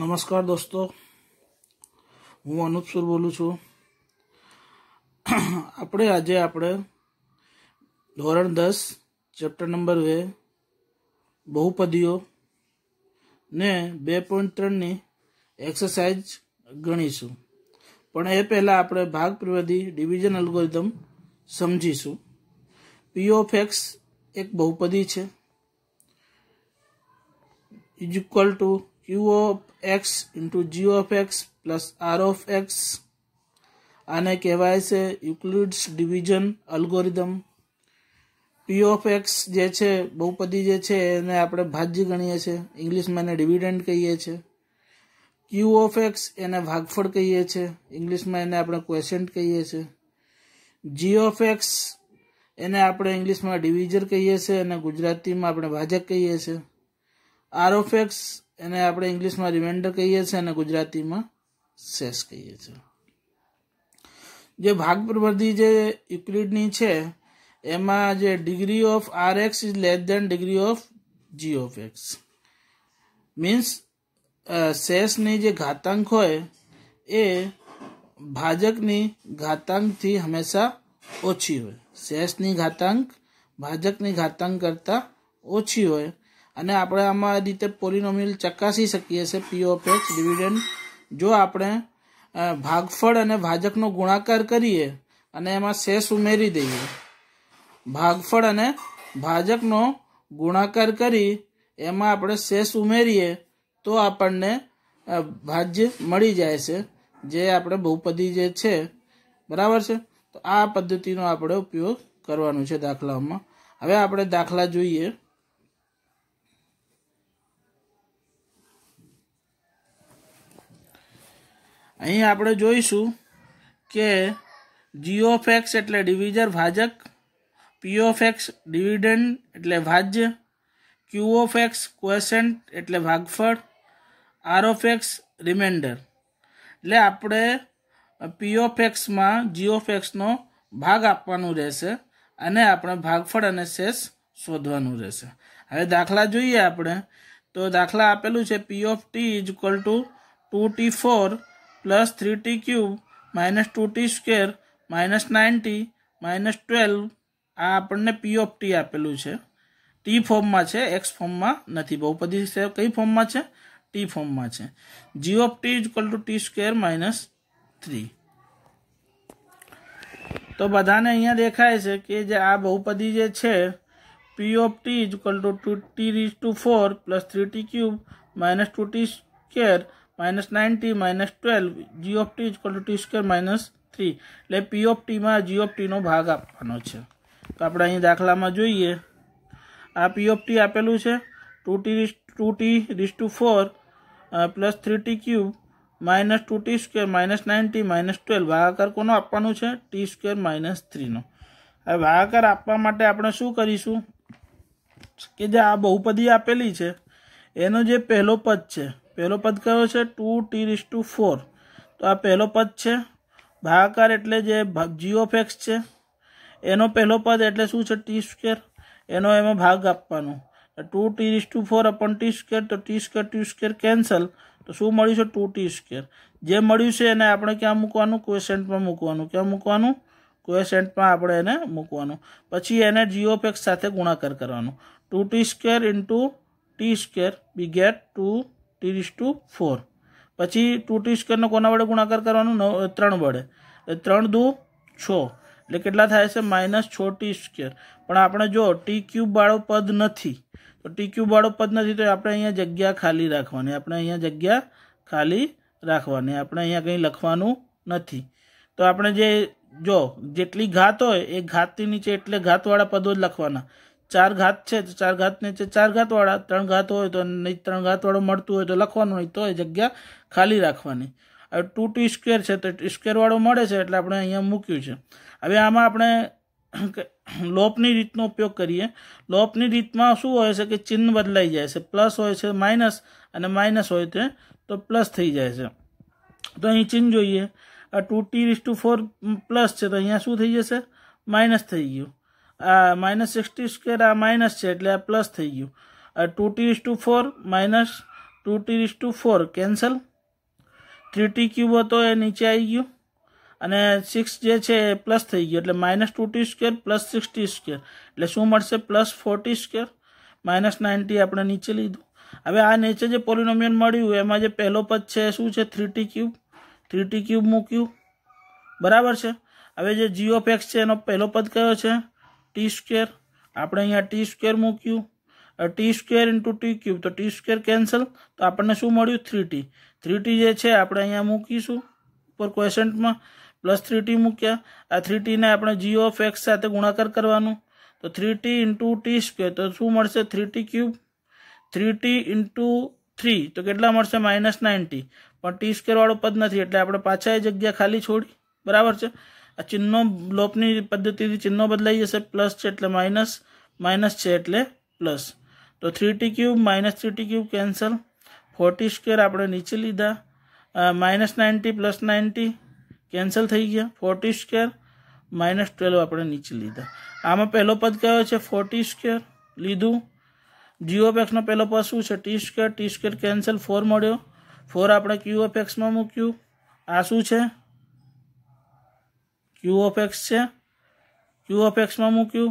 નમસ્કાર દોસ્તો હું અનુપ સુર બોલું છું આપણે આજે આપણે ધોરણ દસ ચેપ્ટર નંબર બે બહુપદીઓ ને બે પોઈન્ટ ત્રણની એક્સરસાઇઝ ગણીશું પણ એ પહેલાં આપણે ભાગ પ્રવેદી ડિવિઝન અલ્ગોરિધમ સમજીશું પી ઓફ એક્સ એક બહુપદી છે is equal to Q of X into G of X plus R of X આને કહેવાય છે Euclid's division algorithm P of X જે છે બહુપદી જે છે એને આપણે ભાજ્ય ગણીએ છીએ ઇંગ્લિશમાં એને ડિવિડન્ડ કહીએ છીએ ક્યુ ઓફ એક્સ એને ભાગફળ કહીએ છીએ ઇંગ્લિશમાં એને આપણે ક્વેશન્ટ કહીએ છીએ જી ઓફ એક્સ એને આપણે ઇંગ્લિશમાં ડિવિઝર કહીએ છીએ અને ગુજરાતીમાં આપણે ભાજક કહીએ છીએ આર ઓફ એક્સ એને આપણે ઇંગ્લિશમાં રિમાઇન્ડર કહીએ છીએ અને ગુજરાતીમાં સેસ કહીએ છીએ જે ભાગ પ્રવૃત્તિ જે યુક્લિડની છે એમાં જે degree of R x is less than degree of G of X means સેસની જે ઘાતાંક હોય એ ભાજકની ઘાતાંકથી હંમેશા ઓછી હોય સેસની ઘાતાંક ભાજકની ઘાતાંક કરતાં ઓછી હોય અને આપણે આમાં રીતે પોલિનોમિયલ ચકાસી શકીએ છીએ પી ઓફ એક્સ ડિવિડન્ડ જો આપણે ભાગફળ અને ભાજકનો ગુણાકાર કરીએ અને એમાં શેષ ઉમેરી દઈએ ભાગફળ અને ભાજકનો ગુણાકાર કરી એમાં આપણે શેષ ઉમેરીએ તો આપણને ભાજ્ય મળી જાય છે જે આપણે બહુપદી જે છે બરાબર છે તો આ પદ્ધતિનો આપણે ઉપયોગ કરવાનો છે દાખલાઓમાં હવે આપણે દાખલા જોઈએ અહીં આપણે જોઈશું કે જી ઓફ એક્સ એટલે ડિવિઝર ભાજક પી ઓફ એક્સ ડિવિડન્ડ એટલે ભાજ્ય ક્યુ ઓફ એક્સ ક્વેસન્ટ એટલે ભાગફળ આર ઓફ એક્સ રિમાઇન્ડર એટલે આપણે પી ઓફ એક્સમાં જી ઓફ એક્સનો ભાગ આપવાનું રહેશે અને આપણે ભાગફળ અને શેષ શોધવાનું રહેશે હવે દાખલા જોઈએ આપણે તો દાખલા આપેલું છે પી of T is equal to two T four plus three T cube minus two T square minus nine T minus twelve આ આપણને પી ઓફ ટી આપેલું છે ટી ફોર્મમાં છે એક્સ ફોર્મમાં નથી બહુપદી કઈ ફોર્મમાં છે ટી ફોર્મમાં છે જી of T is two T square minus three તો બધાને અહીંયા દેખાય છે કે જે આ બહુપદી જે છે પી of T is two two T raise to four plus three T cube minus two T minus nine T minus twelve G of T is T square minus three એટલે પી ઓફ ટીમાં જી ઓફ ટીનો ભાગ આપવાનો છે તો આપણે અહીં દાખલામાં જોઈએ આ પી ઓફ ટી આપેલું છે two T two T raise to four plus three T cube minus two T square minus nine T minus twelve ભાગાકાર કોનો આપવાનું છે ટી સ્ક્વેર માઇનસ થ્રીનો હવે ભાગાકાર આપવા માટે આપણે શું કરીશું કે જે આ બહુપદી આપેલી છે એનો જે પહેલો પદ છે પહેલો પદ કયો છે two T raise to four તો આ પહેલો પદ છે ભાગાકાર એટલે જે જી ઓફ છે એનો પહેલો પદ એટલે શું છે ટી સ્કેર એનો એમાં ભાગ આપવાનો two T raise to four upon T square તો T square T square cancel તો શું મળ્યું છે ટુ ટી સ્કેર જે મળ્યું છે એને આપણે ક્યાં મૂકવાનું ક્વેસેન્ટમાં મૂકવાનું ક્યાં મૂકવાનું ક્વેસેન્ટમાં આપણે એને મૂકવાનું પછી એને જીઓપેક્સ સાથે ગુણાકાર કરવાનો two T square into T square we get two T's to four પછી ટુ ટી સ્ક્વેરનો કોના વડે ગુણાકાર કરવાનો નવ ત્રણ વડે ત્રણ દુ છ એટલે કેટલા થાય છે માઇનસ છ ટી સ્ક્વેર પણ આપણે જો ટી ક્યુબવાળો પદ નથી તો ટી ક્યુબવાળો પદ નથી તો આપણે અહીંયા જગ્યા ખાલી રાખવાની આપણે અહીંયા જગ્યા ખાલી રાખવાની આપણે અહીંયા કંઈ લખવાનું નથી તો આપણે જે જો જેટલી ઘાત હોય એ ઘાતની નીચે એટલે ઘાતવાળા પદો જ લખવાના ચાર ઘાત છે તો ચાર ઘાતને છે ચાર ઘાતવાળા ત્રણ ઘાત હોય તો નહીં ત્રણ ઘાતવાળો મળતું હોય તો લખવાનું નહીં તો એ જગ્યા ખાલી રાખવાની હવે ટુ ટુ સ્ક્વેર છે તો સ્ક્વેરવાળો મળે છે એટલે આપણે અહીંયા મૂક્યું છે હવે આમાં આપણે લોપની રીતનો ઉપયોગ કરીએ લોપની રીતમાં શું હોય છે કે ચિહ્ન બદલાઈ જાય છે પ્લસ હોય છે માઇનસ અને માઇનસ હોય તે તો પ્લસ થઈ જાય છે તો અહીં ચિહ્ન જોઈએ આ two T to four plus છે તો અહીંયા શું થઈ જશે માઇનસ થઈ ગયું આ માઇનસ સિક્સટી સ્ક્વેર આ માઇનસ છે એટલે આ પ્લસ થઈ ગયું આ two T is to four minus two T is to four cancel three T cube હતો એ નીચે આવી ગયું અને સિક્સ જે છે એ પ્લસ થઈ ગયો એટલે minus two T square plus six T T એટલે શું મળશે plus four T square minus nine T આપણે નીચે લીધું હવે આ નીચે જે પોલિનોમિયન મળ્યું એમાં જે પહેલો પદ છે શું છે three T cube three T cube મૂક્યું બરાબર છે હવે જે જીઓ ફેક્સ છે એનો પહેલો પદ કયો છે ટી સ્કેર આપણે અહીંયા ટી સ્કેર મૂક્યું T square into T cube તો ટી સ્કેર કેન્સલ તો આપણને શું મળ્યું થ્રી ટી થ્રી ટી જે છે આપણે અહીંયા મૂકીશું ઉપર ક્વેશન્ટમાં પ્લસ થ્રી ટી મૂક્યા આ થ્રી ટીને આપણે જી ઓફ એક્સ સાથે ગુણાકાર કરવાનું તો three T into T square તો શું મળશે three T cube three T into three તો કેટલા મળશે માઇનસ નાઇન્ટી પણ ટી સ્કેરવાળો પદ નથી એટલે આપણે પાછા એ જગ્યા ખાલી છોડી બરાબર છે આ ચિહ્નો લોપની પદ્ધતિથી ચિહ્નો બદલાઈ જશે પ્લસ છે એટલે માઇનસ માઇનસ છે એટલે પ્લસ તો three T cube minus three T cube cancel four T square આપણે નીચે લીધા minus nine T plus nine T cancel થઈ ગયા ફોર્ટી સ્ક્વેર માઇનસ ટ્વેલ્વ આપણે નીચે લીધા આમાં પહેલો પદ કયો છે ફોર્ટી સ્ક્વેર લીધું જી ઓફ પહેલો પદ શું છે T square T square cancel four મળ્યો ફોર આપણે ક્યુ ઓફ એક્સમાં મૂક્યું આ શું છે ક્યુ ઓફ એક્સ છે ક્યુ ઓફ એક્સમાં મૂક્યું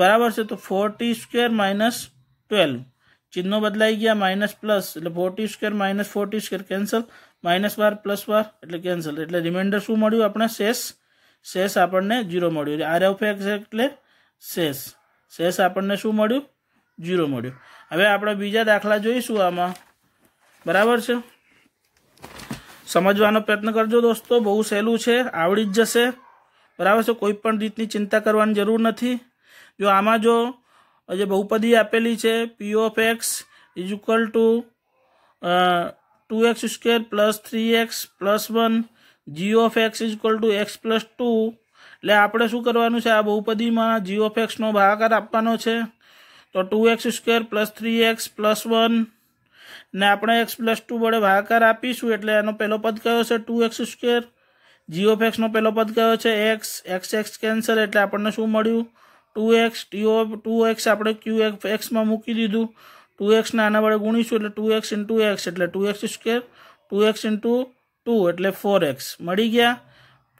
બરાબર છે તો ફોર્ટી સ્ક્વેર માઇનસ ટ્વેલ્વ ચિહ્નો બદલાઈ ગયા માઇનસ પ્લસ એટલે four T square minus four T square cancel minus બાર પ્લસ બાર એટલે કેન્સલ એટલે રિમાઇન્ડર શું મળ્યું આપણે શેષ શેષ આપણને જીરો મળ્યું આર ઓફ એક્સ એટલે શેષ શેષ આપણને શું મળ્યું જીરો મળ્યું હવે આપણે બીજા દાખલા જોઈશું આમાં બરાબર છે સમજવાનો પ્રયત્ન કરજો દોસ્તો બહુ સહેલું છે આવડી જ જશે બરાબર છે કોઈ પણ રીતની ચિંતા કરવાની જરૂર નથી જો આમાં જો જે બહુપદી આપેલી છે પી of x is equal to two x square plus three X plus one G of x is equal to x plus two એટલે આપણે શું કરવાનું છે આ બહુપદીમાં જી ઓફ એક્સનો ભાગાકાર આપવાનો છે તો two x square plus three X plus one ને આપણે એક્સ પ્લસ ટુ વડે ભાગાકાર આપીશું એટલે એનો પહેલો પદ કયો છે two x square G of એક્સનો પહેલો પદ કયો છે એક્સ એક્સ એક્સ કેન્સલ એટલે આપણને શું મળ્યું ટુ એક્સ ટીઓ ટુ એક્સ આપણે ક્યુ એક્સમાં મૂકી દીધું ટુ એક્સને આના વડે ગુણીશું એટલે ટુ એક્સ ઇન્ટુ એક્સ એટલે two x square two X into two એટલે ફોર એક્સ મળી ગયા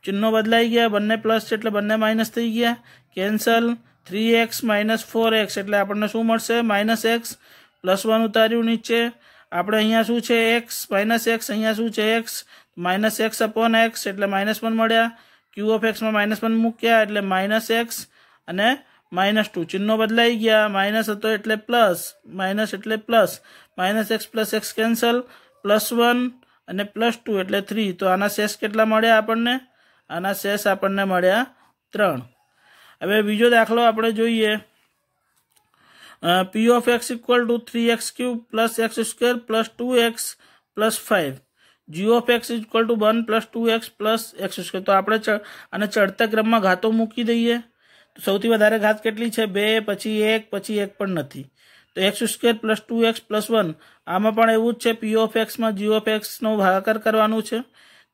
ચિહ્નો બદલાઈ ગયા બંને પ્લસ છે એટલે બંને માઇનસ થઈ ગયા cancel three x minus four x એટલે આપણને શું મળશે માઇનસ એક્સ પ્લસ વન ઉતાર્યું નીચે આપણે અહીંયા શું છે એક્સ માઇનસ એક્સ અહીંયા શું છે x minus x upon x એટલે માઇનસ વન મળ્યા ક્યુ ઓફ એક્સમાં માઇનસ વન મૂક્યા એટલે માઇનસ એક્સ અને માઇનસ ટુ ચિહ્નો બદલાઈ ગયા માઇનસ હતો એટલે પ્લસ માઇનસ એટલે plus minus x plus x cancel plus one અને પ્લસ ટુ એટલે થ્રી તો આના શેષ કેટલા મળ્યા આપણને આના શેષ આપણને મળ્યા ત્રણ હવે બીજો દાખલો આપણે જોઈએ p of x equal to three x cube plus x square plus two x plus five g of x equal to one plus two x plus x square તો આપણે અને ચડતા ક્રમમાં ઘાતો મૂકી દઈએ તો સૌથી વધારે ઘાત કેટલી છે બે પછી એક પછી એક પણ નથી તો x square plus two x plus one આમાં પણ એવું જ છે પી ઓફ એક્સમાં જી ઓફ એક્સનો ભાગાકાર કરવાનું છે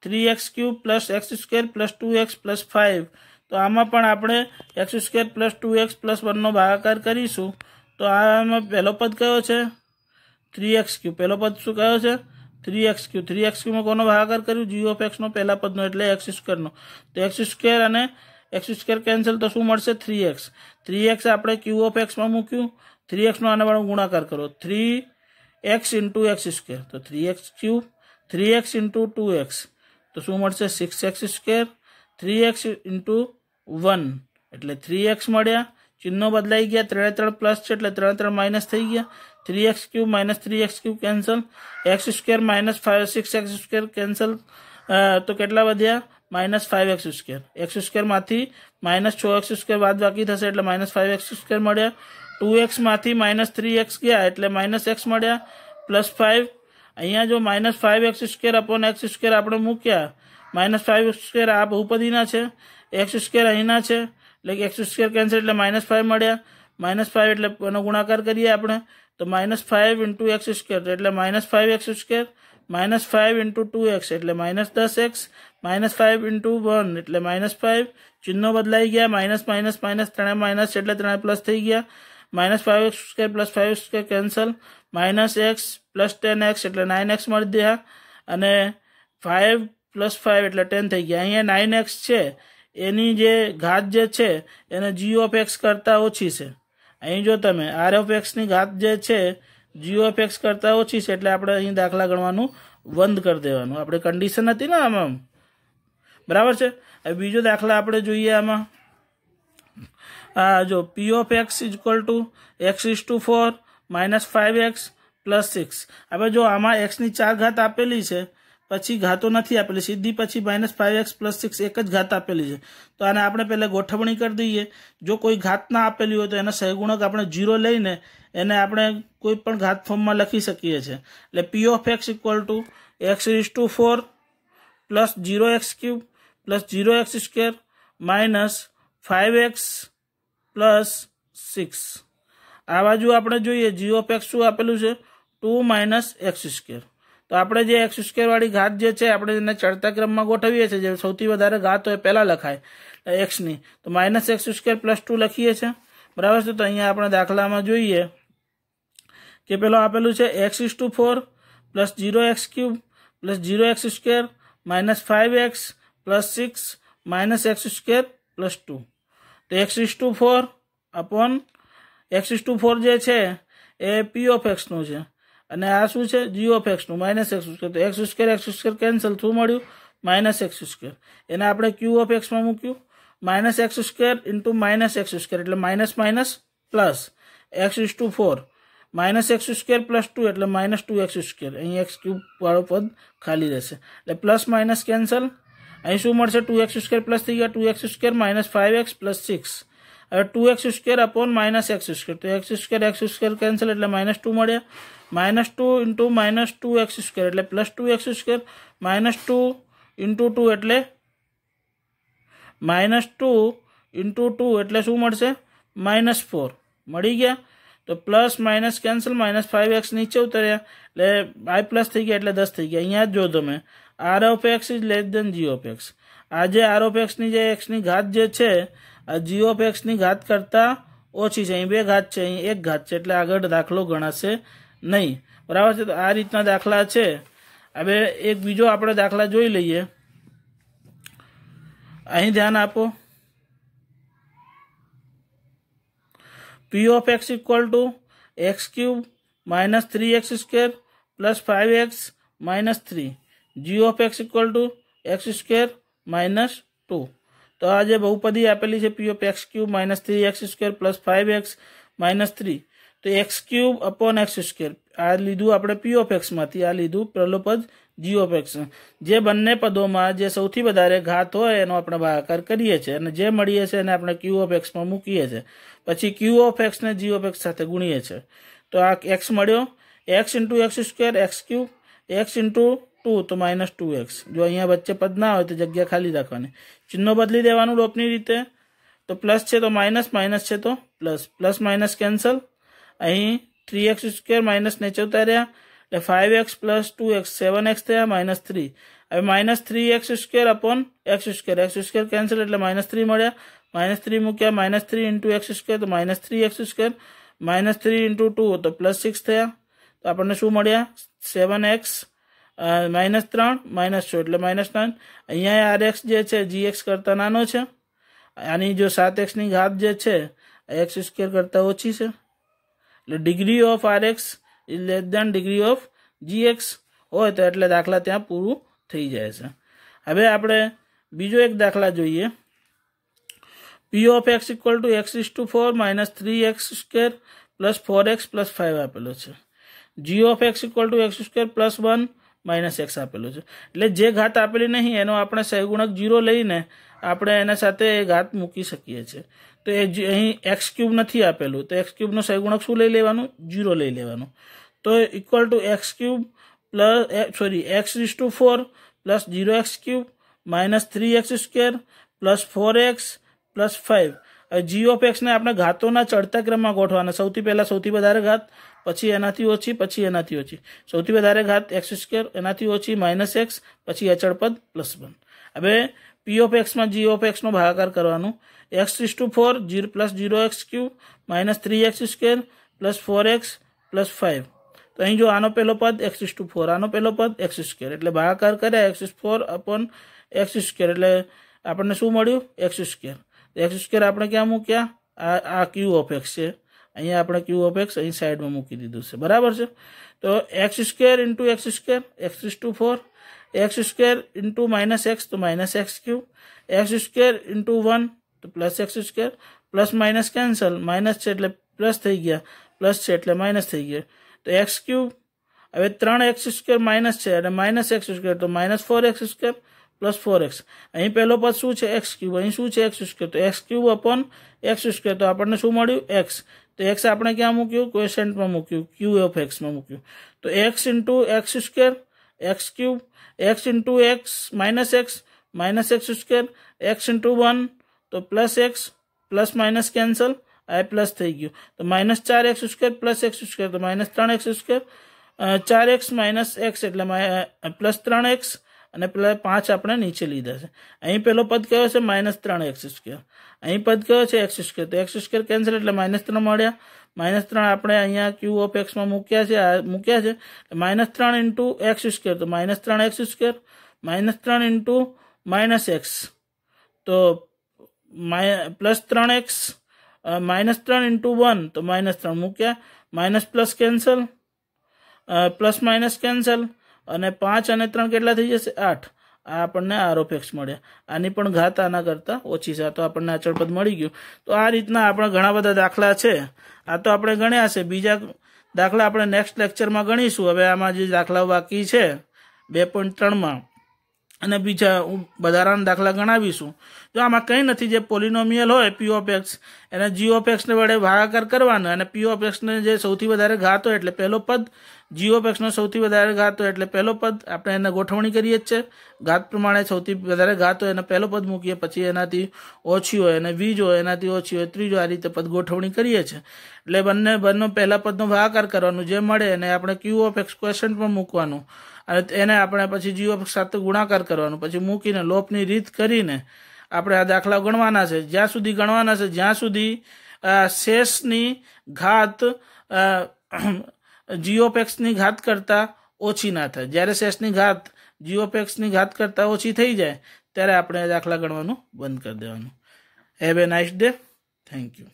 three x cube plus x square plus two x plus five તો આમાં પણ આપણે x square plus two x plus વનનો ભાગાકાર કરીશું તો આમાં પહેલો પદ કયો છે થ્રી એક્સ ક્યુ પહેલો પદ શું કયો છે three x cube three x ક્યુમાં કોનો ભાગાકાર કર્યું જી ઓફ એક્સનો પહેલા પદનો એટલે એક્સ સ્ક્વેરનો તો એક્સ સ્ક્વેર અને એક્સ સ્ક્વેર કેન્સલ તો શું મળશે થ્રી એક્સ થ્રી એક્સ આપણે ક્યુ ઓફ એક્સમાં મૂક્યું થ્રી એક્સનો આને વાળો ગુણાકાર કરો three x into x square તો three x cube three x into two x તો શું મળશે six x square three x into one એટલે થ્રી એક્સ મળ્યા ચિહ્નો બદલાઈ ગયા ત્રણે ત્રણ પ્લસ છે એટલે ત્રણે ત્રણ માઇનસ થઈ ગયા three x cube minus three x cube cancel x square minus five six x square cancel તો કેટલા વધ્યા minus five x square x સ્ક્વેરમાંથી માઇનસ છ એક્સ સ્ક્વેર બાદ બાકી થશે એટલે માઇનસ ફાઇવ એક્સ સ્ક્વેર મળ્યા ટુ એક્સમાંથી માઇનસ થ્રી એક્સ ગયા એટલે માઇનસ એક્સ મળ્યા પ્લસ ફાઇવ અહીંયા જો minus five x square upon x square આપણે મૂક્યા માઇનસ ફાઇવ સ્ક્વેર આ બહુપદીના છે એક્સ સ્ક્વેર અહીંના છે એટલે એક્સ સ્ક્વેર કેન્સલ એટલે માઇનસ ફાઇવ મળ્યા માઇનસ ફાઇવ એટલે એનો ગુણાકાર કરીએ આપણે તો minus five into x square એટલે minus five x square minus five into two x એટલે માઇનસ દસ x minus five into one એટલે માઇનસ ફાઇવ ચિહ્નો બદલાઈ ગયા માઇનસ માઇનસ માઇનસ ત્રણે માઇનસ એટલે ત્રણે પ્લસ થઈ ગયા minus five x square plus five square cancel minus x plus ten x એટલે નાઇન એક્સ મળી ગયા અને ફાઇવ પ્લસ ફાઇવ એટલે ટેન થઈ ગયા અહીંયા નાઇન એક્સ છે એની જે ઘાત જે છે એને જી ઓફ એક્સ કરતાં ઓછી છે અહીં જો તમે આર ઓફ એક્સની ઘાત જે છે જી ઓફ એક્સ કરતાં ઓછી છે એટલે આપણે અહીં દાખલા ગણવાનું બંધ કરી દેવાનું આપણે કન્ડિશન હતી ને આમાં બરાબર છે હવે બીજો દાખલા આપણે જોઈએ આમાં હા જો p of x is to x is to four minus five x plus six હવે જો આમાં એક્સની ચાર ઘાત આપેલી છે પછી ઘાતો નથી આપેલી સીધી પછી minus five x plus six એક જ ઘાત આપેલી છે તો આને આપણે પહેલાં ગોઠવણી કરી દઈએ જો કોઈ ઘાત ના આપેલી હોય તો એનો સહગુણક આપણે જીરો લઈને એને આપણે કોઈ પણ ઘાત ફોર્મમાં લખી શકીએ છીએ એટલે પી of x equal to x is to four plus zero x cube plus zero x square minus five x plus six આ બાજુ આપણે જોઈએ જી ઓફ એક્સ શું આપેલું છે ટુ માઇનસ એક્સ સ્ક્વેર તો આપણે જે એક્સ સ્કેરવાળી ઘાત જે છે આપણે એને ચડતા ક્રમમાં ગોઠવીએ છીએ જે સૌથી વધારે ઘાત હોય પહેલાં લખાય એક્સની તો minus x square plus two લખીએ છીએ બરાબર છે તો અહીંયા આપણે દાખલામાં જોઈએ કે પેલો આપેલું છે x is to four plus zero x cube plus zero x square minus five x plus six minus x square plus two તો x is to four upon x is to four જે છે એ પી of એક્સનું છે અને આ શું છે જી of એક્સનું minus x square તો x square x square cancel શું મળ્યું માઇનસ એક્સ સ્કેર એને આપણે ક્યુ ઓફ એક્સમાં મૂક્યું minus x square into minus x square એટલે minus minus plus x is to four minus x square plus two એટલે minus two x square અહીં x cube વાળો પદ ખાલી રહેશે એટલે પ્લસ માઇનસ કેન્સલ અહીં શું મળશે ટુ એક્સ સ્કેર પ્લસ થઈ ગયા two x square minus five x plus six હવે two x square upon minus x square તો x square x square cancel એટલે માઇનસ ટુ મળ્યા minus two into minus two x square એટલે plus two x square minus two into two એટલે minus two into two એટલે શું મળશે minus four મળી ગયા તો plus minus cancel minus five x નીચે ઉતર્યા એટલે આઈ પ્લસ થઈ ગયા એટલે દસ થઈ ગયા અહીંયા જ જો તમે r of x is less than g of x આજે આર ઓફ એક્સની જે એક્સની ઘાત જે છે આ જીઓફ એક્સની ઘાત કરતાં ઓછી છે અહીં બે ઘાત છે અહીં એક ઘાત છે એટલે આગળ દાખલો ગણાશે નહીં બરાબર છે તો આ રીતના દાખલા છે હવે એક બીજો આપણે દાખલા જોઈ લઈએ અહીં ધ્યાન આપો p of x equal to x cube minus three x square plus five x minus three g of x equal to x square minus two તો આ જે બહુપદી આપેલી છે પી of x cube minus three x square plus five x minus three તો x cube upon x square આ લીધું આપણે પી ઓફ એક્સમાંથી આ લીધું પ્રલોપદ જી ઓફ એક્સ જે બંને પદોમાં જે સૌથી વધારે ઘાત હોય એનો આપણે ભાગાકાર કરીએ છીએ અને જે મળીએ છીએ એને આપણે ક્યુ ઓફ એક્સમાં મૂકીએ છીએ પછી ક્યુ ઓફ એક્સને જી ઓફ એક્સ સાથે ગુણીએ છીએ તો આ એક્સ મળ્યો x into x square x cube x into two તો માઇનસ ટુ એક્સ જો અહીંયા વચ્ચે પદ ના હોય તો જગ્યા ખાલી રાખવાની ચિહ્નો બદલી દેવાનું લોપની રીતે તો પ્લસ છે તો માઇનસ માઇનસ છે તો પ્લસ પ્લસ માઇનસ કેન્સલ અહીં થ્રી એક્સ સ્ક્વેર માઇનસ નીચે ઉતાર્યા એટલે five x plus two x seven x થયા માઇનસ થ્રી હવે minus three x square upon x square x square cancel એટલે માઇનસ થ્રી મળ્યા માઇનસ થ્રી મૂક્યા minus three into x square તો minus three x square minus three into two તો plus six થયા તો આપણને શું મળ્યા સેવન એક્સ માઇનસ ત્રણ માઇનસ છ એટલે માઇનસ નાઇન અહીંયા આર એક્સ જે છે જી એક્સ કરતાં નાનો છે આની જો સાત એક્સની ઘાત જે છે એક્સ સ્ક્વેર કરતાં ઓછી છે એટલે degree of R x is less than degree of g x હોય તો એટલે દાખલા ત્યાં પૂરું થઈ જાય છે હવે આપણે બીજો એક દાખલા જોઈએ p of x equal to x is to four minus three x square plus four x plus five આપેલો છે જી of x equal to x square plus one minus x આપેલું છે એટલે જે ઘાત આપેલી નહીં એનો આપણે સહગુણક જીરો લઈને આપણે એના સાથે એ ઘાત મૂકી શકીએ છીએ તો એ અહીં એક્સ ક્યુબ નથી આપેલું તો એક્સ ક્યુબનો સહગુણક શું લઈ લેવાનું જીરો લઈ લેવાનું તો equal to x cube plus sorry x is to four plus zero x cube minus three x square plus four x plus five g of એક્સને આપણે ઘાતોના ચડતા ક્રમમાં ગોઠવાના સૌથી પહેલાં સૌથી વધારે ઘાત પછી એનાથી ઓછી પછી એનાથી ઓછી સૌથી વધારે ઘાત એક્સ સ્ક્વેર એનાથી ઓછી માઇનસ એક્સ પછી અચળ પદ પ્લસ વન હવે પી ઓફ એક્સમાં જી ઓફ એક્સનો ભાગાકાર કરવાનો x is to four zero plus zero x cube minus three x square plus four x plus five તો અહીં જો આનો પહેલો પદ એક્સ ઇસ ટુ ફોર આનો પહેલો પદ એક્સ સ્ક્વેર એટલે ભાગાકાર કર્યા x is four upon x square એટલે આપણને શું મળ્યું એક્સ સ્ક્વેર એક્સ સ્ક્વેર આપણે ક્યાં મૂક્યા આ આ ક્યુ ઓફ એક્સ છે અહીંયા આપણે ક્યુ ઓફ એક્સ અહીં સાઈડમાં મૂકી દીધું છે બરાબર છે તો x square into x square x to four x square into minus x તો minus x cube x square into one તો plus x square plus minus cancel minus છે એટલે પ્લસ થઈ ગયા પ્લસ છે એટલે માઇનસ થઈ ગયા તો એક્સ ક્યુબ હવે ત્રણ એક્સ સ્ક્વેર માઇનસ છે અને માઇનસ એક્સ સ્ક્વેર તો minus four x square plus four x અહીં પહેલો પદ શું છે એક્સ ક્યુબ અહીં શું છે એક્સ સ્ક્વેર તો x cube upon x square તો આપણને શું મળ્યું એક્સ तो एक्स आपने क्या मूक्य क्वेश्चन में मूक्यू क्यू एफ एक्स में मूक्यू तो x into x square x cube x into x minus x minus x square x into one तो plus x plus minus cancel आ प्लस थी गयू तो माइनस चार x square plus x square तो माइनस त्राण एक्स स्क्वेर चार x minus x एट प्लस त्राण एक्स અને પેલે 5 આપણે નીચે લીધા છે અહીં પેલો પદ કયો છે -3x2 અહીં પદ કયો છે x2 તો x2 કેન્સલ એટલે -3 મોળ્યા -3 આપણે અહીંયા q(x) માં મૂક્યા છે આ મૂક્યા છે -3 * x2 તો -3x2 -3 * -x તો +3x -3 * 1 તો -3 મૂક્યા -+ કેન્સલ +- કેન્સલ અને પાંચ અને ત્રણ કેટલા થઈ જશે આઠ આ આપણને આરોપ એક્સ મળ્યા આની પણ ઘાત આના કરતાં ઓછી છે તો આપણને અચળ મળી ગયું તો આ રીતના આપણે ઘણા બધા દાખલા છે આ તો આપણે ગણ્યા છે બીજા દાખલા આપણે નેક્સ્ટ લેક્ચરમાં ગણીશું હવે આમાં જે દાખલાઓ બાકી છે બે પોઈન્ટ ત્રણમાં અને બીજા વધારાના દાખલા ગણાવીશું જો આમાં કંઈ નથી જે પોલિનોમિયલ હોય પી ઓફ એક્સ એને જીઓપેક્સને વડે ભાગાકાર કરવાનો અને પીઓપેક્સને જે સૌથી વધારે ઘાતો એટલે પહેલો પદ જીઓપેક્સનો સૌથી વધારે ઘાત એટલે પહેલો પદ આપણે એને ગોઠવણી કરીએ જ છે ઘાત પ્રમાણે સૌથી વધારે ઘાત હોય એને પહેલો પદ મૂકીએ પછી એનાથી ઓછી હોય અને વીજ હોય એનાથી ઓછી હોય ત્રીજો આ રીતે પદ ગોઠવણી કરીએ છીએ એટલે બંને બંને પહેલા પદનો ભાગાકાર કરવાનું જે મળે એને આપણે ક્યુ ઓફ એક્સ ક્વેશ્ચન પણ મૂકવાનું અને એને આપણે પછી જીઓ સાથે ગુણાકાર કરવાનો પછી મૂકીને લોપની રીત કરીને આપણે આ દાખલા ગણવાના છે જ્યાં સુધી ગણવાના છે જ્યાં સુધી શેષની ઘાત જીઓપેક્સની ઘાત કરતાં ઓછી ના થાય જ્યારે શેષની ઘાત જીઓપેક્સની ઘાત કરતાં ઓછી થઈ જાય ત્યારે આપણે દાખલા ગણવાનું બંધ કરી દેવાનું have a nice day thank you